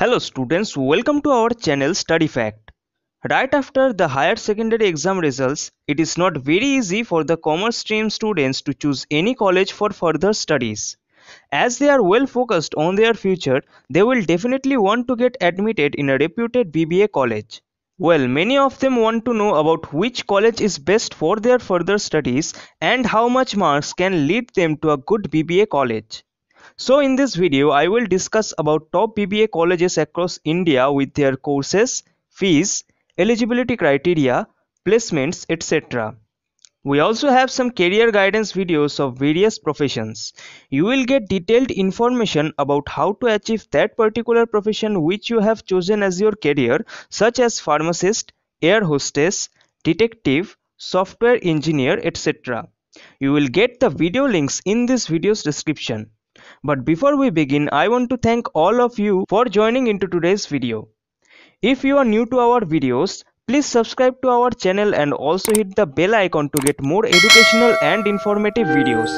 Hello students, welcome to our channel Study Fact. Right after the higher secondary exam results, it is not very easy for the commerce stream students to choose any college for further studies. As they are well focused on their future, they will definitely want to get admitted in a reputed BBA college. Well, many of them want to know about which college is best for their further studies and how much marks can lead them to a good BBA college. So in this video, I will discuss about top BBA colleges across India with their courses, fees, eligibility criteria, placements, etc. We also have some career guidance videos of various professions. You will get detailed information about how to achieve that particular profession which you have chosen as your career such as pharmacist, air hostess, detective, software engineer, etc. You will get the video links in this video's description. But before we begin, I want to thank all of you for joining into today's video. If you are new to our videos, please subscribe to our channel and also hit the bell icon to get more educational and informative videos.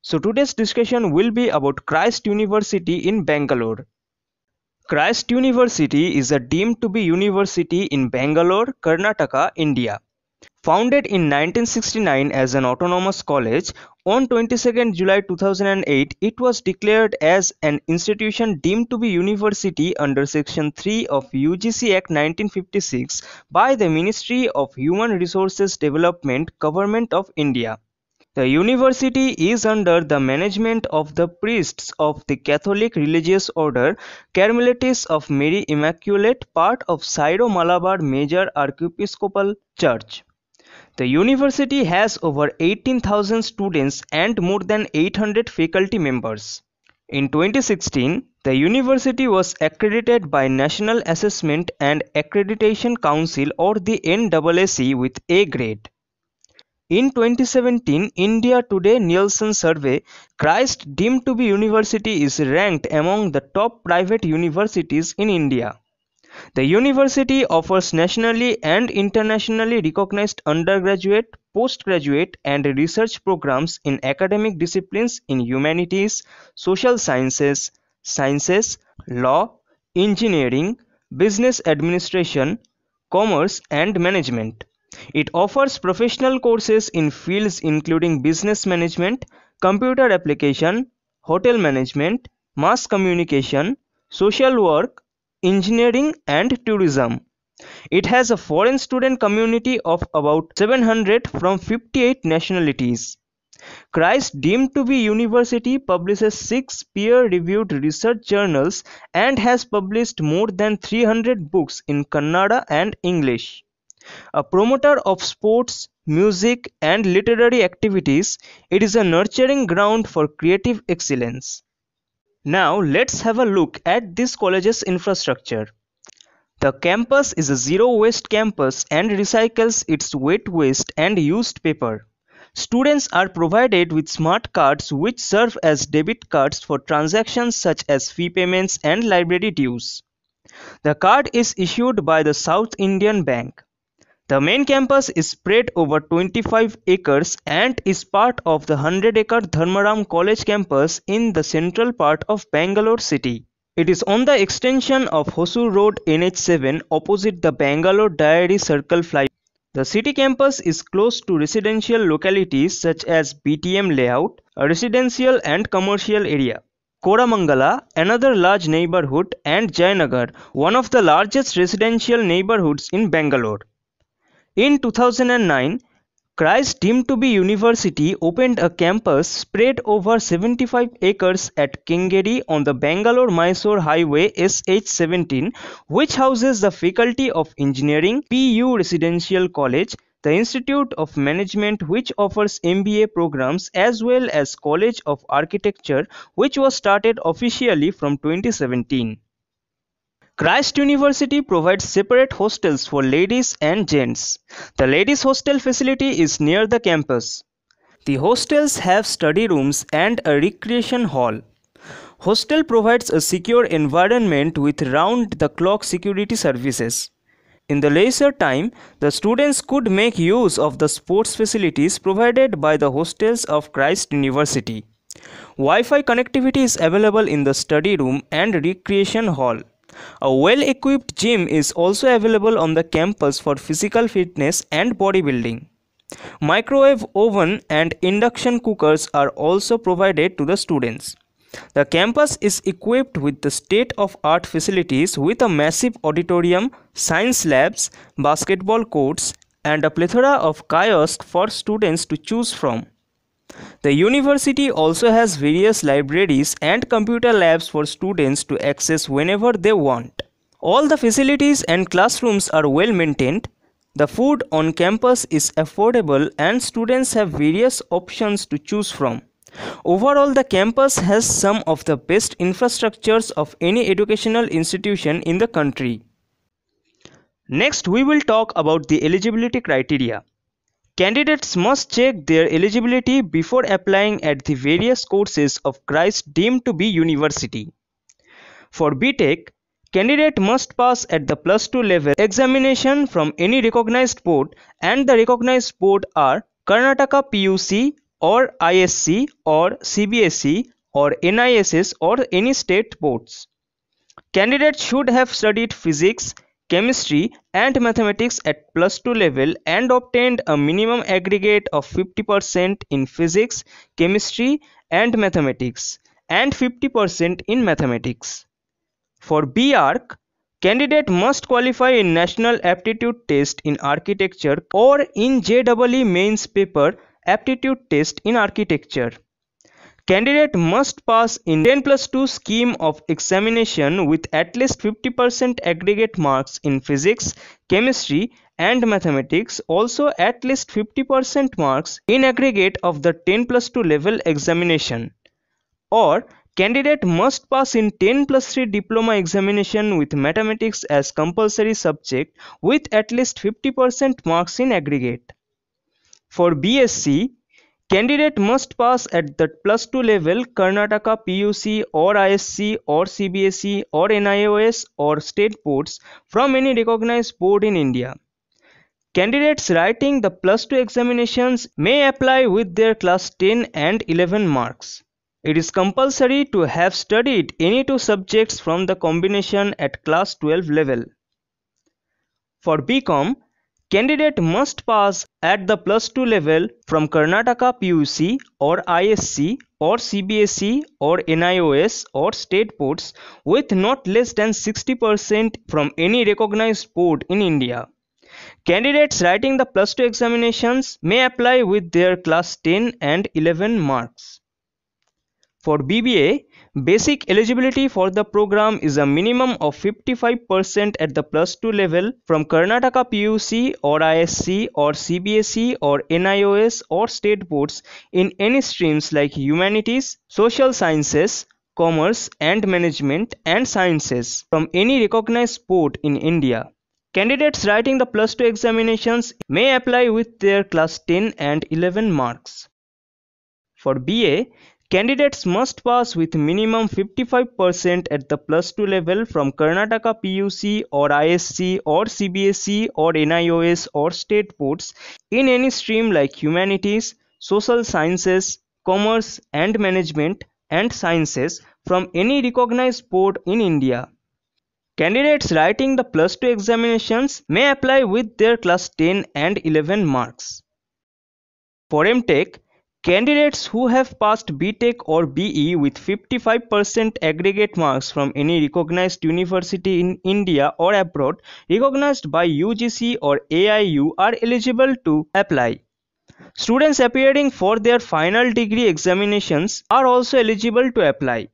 So today's discussion will be about Christ University in Bangalore. Christ University is a deemed to be university in Bangalore, Karnataka, India. Founded in 1969 as an autonomous college, on 22 July 2008 it was declared as an institution deemed to be university under Section 3 of UGC Act 1956 by the Ministry of Human Resources Development, Government of India. The university is under the management of the priests of the Catholic religious order Carmelites of Mary Immaculate, part of Syro Malabar Major Archiepiscopal Church. The university has over 18,000 students and more than 800 faculty members. In 2016, the university was accredited by National Assessment and Accreditation Council or the NAAC with A grade. In 2017 India Today Nielsen survey, Christ deemed to be university is ranked among the top private universities in India. The university offers nationally and internationally recognized undergraduate, postgraduate, and research programs in academic disciplines in humanities, social sciences, sciences, law, engineering, business administration, commerce, and management. It offers professional courses in fields including business management, computer application, hotel management, mass communication, social work, engineering and tourism. It has a foreign student community of about 700 from 58 nationalities. Christ deemed to be university publishes 6 peer-reviewed research journals and has published more than 300 books in Kannada and English. A promoter of sports, music and literary activities, it is a nurturing ground for creative excellence. Now let's have a look at this college's infrastructure. The campus is a zero-waste campus and recycles its wet waste and used paper. Students are provided with smart cards which serve as debit cards for transactions such as fee payments and library dues. The card is issued by the South Indian Bank. The main campus is spread over 25 acres and is part of the 100-acre Dharmaram College campus in the central part of Bangalore city. It is on the extension of Hosur Road NH7 opposite the Bangalore Diary Circle fly. The city campus is close to residential localities such as BTM layout, a residential and commercial area. Koramangala, another large neighborhood, and Jayanagar, one of the largest residential neighborhoods in Bangalore. In 2009, Christ deemed to be university opened a campus spread over 75 acres at Kengeri on the Bangalore-Mysore Highway SH17 which houses the Faculty of Engineering, PU Residential College, the Institute of Management which offers MBA programs as well as College of Architecture which was started officially from 2017. Christ University provides separate hostels for ladies and gents. The ladies hostel facility is near the campus. The hostels have study rooms and a recreation hall. Hostel provides a secure environment with round-the-clock security services. In the leisure time, the students could make use of the sports facilities provided by the hostels of Christ University. Wi-Fi connectivity is available in the study room and recreation hall. A well-equipped gym is also available on the campus for physical fitness and bodybuilding. Microwave oven and induction cookers are also provided to the students. The campus is equipped with the state-of-art facilities with a massive auditorium, science labs, basketball courts, and a plethora of kiosks for students to choose from. The university also has various libraries and computer labs for students to access whenever they want. All the facilities and classrooms are well maintained. The food on campus is affordable and students have various options to choose from. Overall, the campus has some of the best infrastructures of any educational institution in the country. Next, we will talk about the eligibility criteria. Candidates must check their eligibility before applying at the various courses of Christ deemed to be university. For BTech, candidate must pass at the plus 2 level examination from any recognized board and the recognized board are Karnataka PUC or ISC or CBSE or NISS or any state boards. Candidates should have studied physics, chemistry and mathematics at plus 2 level and obtained a minimum aggregate of 50% in physics, chemistry and mathematics and 50% in mathematics. For b candidate must qualify in National Aptitude Test in Architecture or in JEE Mains paper Aptitude Test in Architecture. Candidate must pass in 10 plus 2 scheme of examination with at least 50% aggregate marks in physics, chemistry and mathematics also at least 50% marks in aggregate of the 10 plus 2 level examination or candidate must pass in 10 plus 3 diploma examination with mathematics as compulsory subject with at least 50% marks in aggregate. For BSc, Candidate must pass at the plus 2 level Karnataka PUC or ISC or CBSE or NIOS or state boards from any recognized board in India. Candidates writing the plus 2 examinations may apply with their class 10 and 11 marks. It is compulsory to have studied any two subjects from the combination at class 12 level. For BCom, Candidate must pass at the plus 2 level from Karnataka PUC or ISC or CBSE or NIOS or state boards with not less than 60% from any recognized board in India. Candidates writing the plus 2 examinations may apply with their class 10 and 11 marks. For BBA, Basic eligibility for the program is a minimum of 55% at the plus 2 level from Karnataka PUC or ISC or CBSE or NIOS or state boards in any streams like humanities, social sciences, commerce and management and sciences from any recognized board in India. Candidates writing the plus 2 examinations may apply with their class 10 and 11 marks. For BA, Candidates must pass with minimum 55% at the plus 2 level from Karnataka PUC or ISC or CBSE or NIOS or state boards in any stream like humanities, social sciences, commerce and management and sciences from any recognized board in India. Candidates writing the plus 2 examinations may apply with their class 10 and 11 marks. For MTech, Candidates who have passed BTEC or BE with 55% aggregate marks from any recognized university in India or abroad recognized by UGC or AIU are eligible to apply. Students appearing for their final degree examinations are also eligible to apply.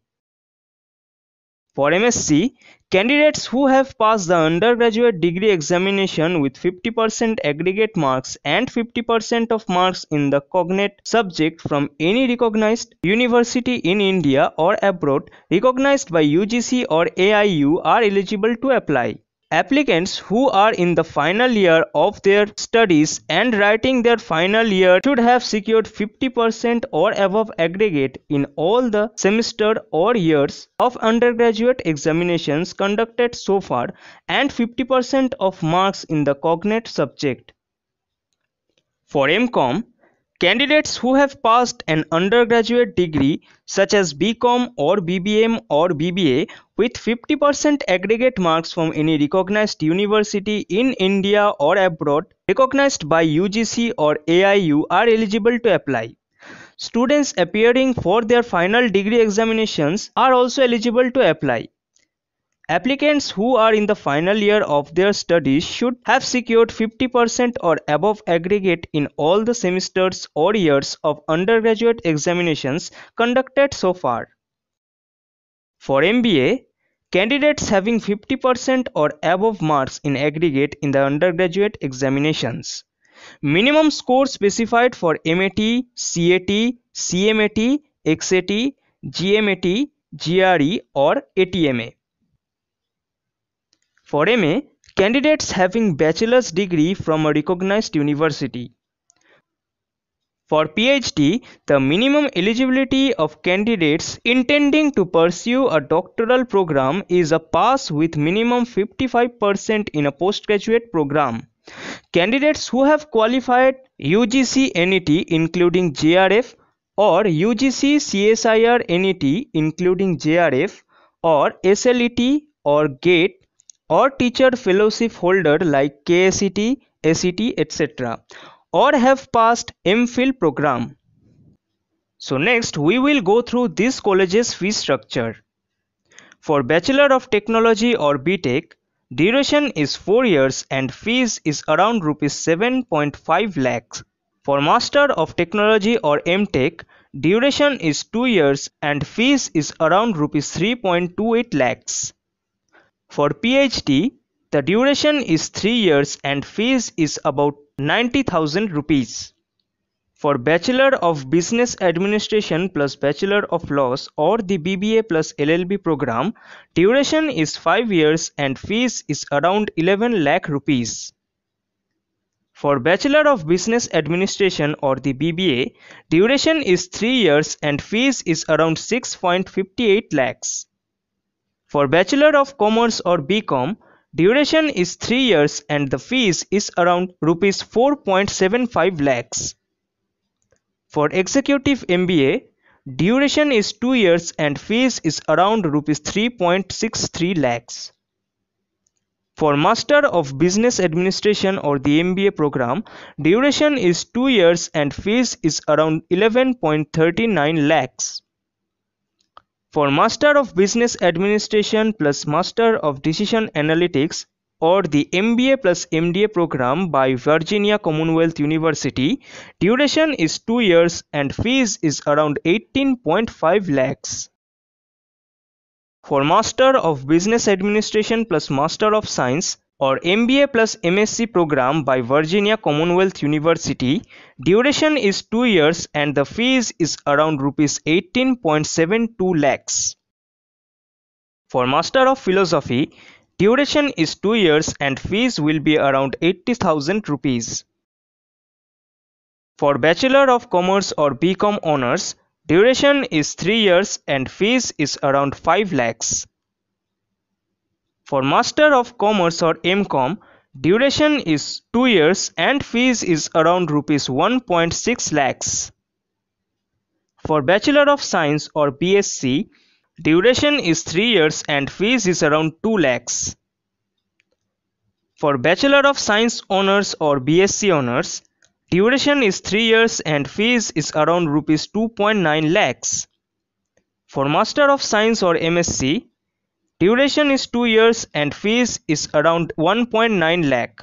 For MSc, candidates who have passed the undergraduate degree examination with 50% aggregate marks and 50% of marks in the cognate subject from any recognized university in India or abroad recognized by UGC or AIU are eligible to apply. Applicants who are in the final year of their studies and writing their final year should have secured 50% or above aggregate in all the semester or years of undergraduate examinations conducted so far and 50% of marks in the cognate subject. For MCOM, Candidates who have passed an undergraduate degree such as BCom or BBM or BBA with 50% aggregate marks from any recognized university in India or abroad recognized by UGC or AIU are eligible to apply. Students appearing for their final degree examinations are also eligible to apply. Applicants who are in the final year of their studies should have secured 50% or above aggregate in all the semesters or years of undergraduate examinations conducted so far. For MBA, candidates having 50% or above marks in aggregate in the undergraduate examinations. Minimum score specified for MAT, CAT, CMAT, XAT, GMAT, GRE or ATMA. For MA, candidates having bachelor's degree from a recognized university. For PhD, the minimum eligibility of candidates intending to pursue a doctoral program is a pass with minimum 55% in a postgraduate program. Candidates who have qualified UGC NET including JRF or UGC CSIR NET including JRF or SLET or GATE or teacher fellowship holder like KACT, ACT, etc. or have passed MPhil program. So next we will go through this college's fee structure. For Bachelor of Technology or BTech, duration is 4 years and fees is around Rs 7.5 lakhs. For Master of Technology or MTech, duration is 2 years and fees is around Rs 3.28 lakhs. For PhD, the duration is 3 years and fees is about 90,000 rupees. For Bachelor of Business Administration plus Bachelor of Laws or the BBA plus LLB program, duration is 5 years and fees is around 11 lakh rupees. For Bachelor of Business Administration or the BBA, duration is 3 years and fees is around 6.58 lakhs. For Bachelor of Commerce or BCom, duration is 3 years and the fees is around rupees 4.75 lakhs. For Executive MBA, duration is 2 years and fees is around rupees 3.63 lakhs. For Master of Business Administration or the MBA program, duration is 2 years and fees is around 11.39 lakhs. For Master of Business Administration plus Master of Decision Analytics or the MBA plus MDA program by Virginia Commonwealth University. Duration is 2 years and fees is around 18.5 lakhs. For Master of Business Administration plus Master of Science, or MBA plus MSc program by Virginia Commonwealth University. Duration is 2 years and the fees is around rupees 18.72 lakhs. For Master of Philosophy, duration is 2 years and fees will be around 80,000 rupees. For Bachelor of Commerce or BCom honors, duration is 3 years and fees is around 5 lakhs. For Master of Commerce or MCOM, duration is 2 years and fees is around rupees 1.6 lakhs. For Bachelor of Science or BSc, duration is 3 years and fees is around 2 lakhs. For Bachelor of Science Honours or BSc Honours, duration is 3 years and fees is around rupees 2.9 lakhs. For Master of Science or MSc, Duration is 2 years and fees is around 1.9 lakh.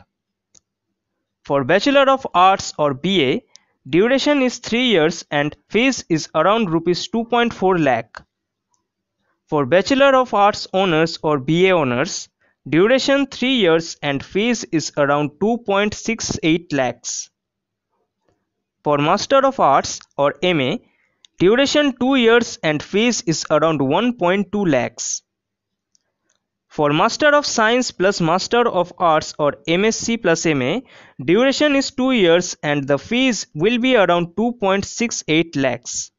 For Bachelor of Arts or BA, duration is 3 years and fees is around rupees 2.4 lakh. For Bachelor of Arts honors or BA honors, duration 3 years and fees is around 2.68 lakhs. For Master of Arts or MA, duration 2 years and fees is around 1.2 lakhs. For Master of Science plus Master of Arts or MSc plus MA, duration is 2 years and the fees will be around 2.68 lakhs.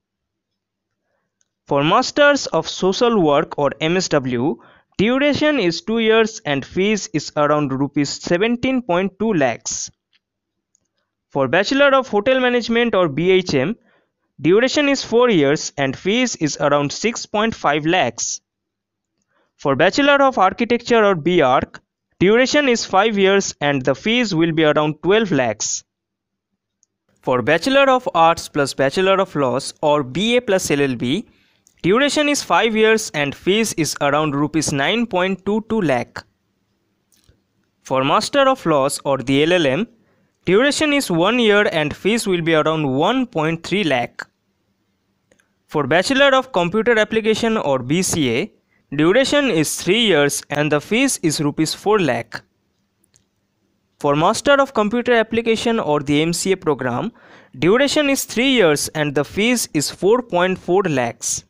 For Masters of Social Work or MSW, duration is 2 years and fees is around rupees 17.2 lakhs. For Bachelor of Hotel Management or BHM, duration is 4 years and fees is around 6.5 lakhs. For Bachelor of Architecture or BArch, duration is 5 years and the fees will be around 12 lakhs. For Bachelor of Arts plus Bachelor of Laws or BA plus LLB, duration is 5 years and fees is around rupees 9.22 lakh. For Master of Laws or the LLM, duration is 1 year and fees will be around 1.3 lakh. For Bachelor of Computer Application or BCA, Duration is 3 years and the fees is rupees 4 lakh. For Master of Computer Application or the MCA program, duration is 3 years and the fees is 4.4 lakhs.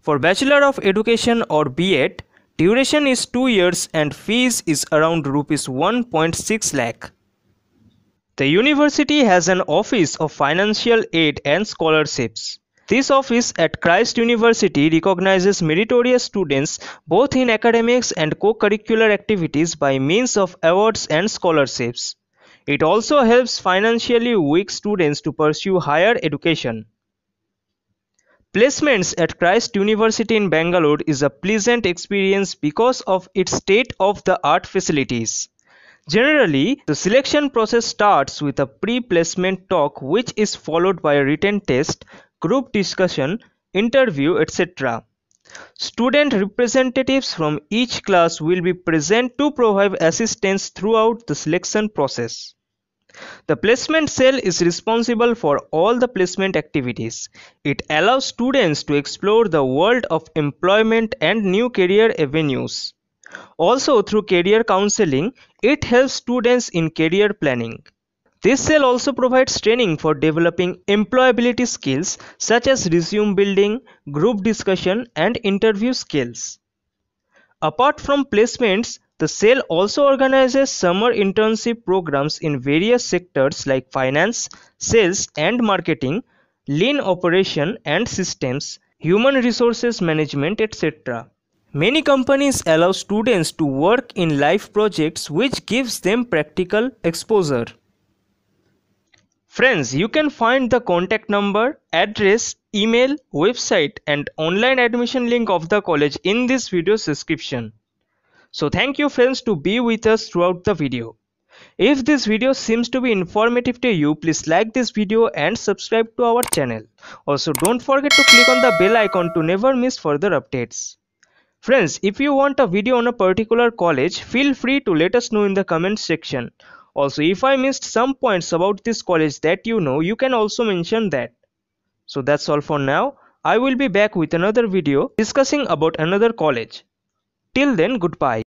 For Bachelor of Education or B.Ed, duration is 2 years and fees is around rupees 1.6 lakh. The university has an office of financial aid and scholarships. This office at Christ University recognizes meritorious students both in academics and co-curricular activities by means of awards and scholarships. It also helps financially weak students to pursue higher education. Placements at Christ University in Bangalore is a pleasant experience because of its state of the art facilities. Generally, the selection process starts with a pre placement talk, which is followed by a written test, group discussion, interview etc. Student representatives from each class will be present to provide assistance throughout the selection process. The placement cell is responsible for all the placement activities. It allows students to explore the world of employment and new career avenues. Also through career counseling, it helps students in career planning. This cell also provides training for developing employability skills such as resume building, group discussion, and interview skills. Apart from placements, the cell also organizes summer internship programs in various sectors like finance, sales and marketing, lean operation and systems, human resources management, etc. Many companies allow students to work in live projects which gives them practical exposure. Friends, you can find the contact number, address, email, website and online admission link of the college in this video's description. So thank you friends to be with us throughout the video. If this video seems to be informative to you, please like this video and subscribe to our channel. Also don't forget to click on the bell icon to never miss further updates. Friends, if you want a video on a particular college, feel free to let us know in the comment section also if i missed some points about this college that you know you can also mention that so that's all for now i will be back with another video discussing about another college till then goodbye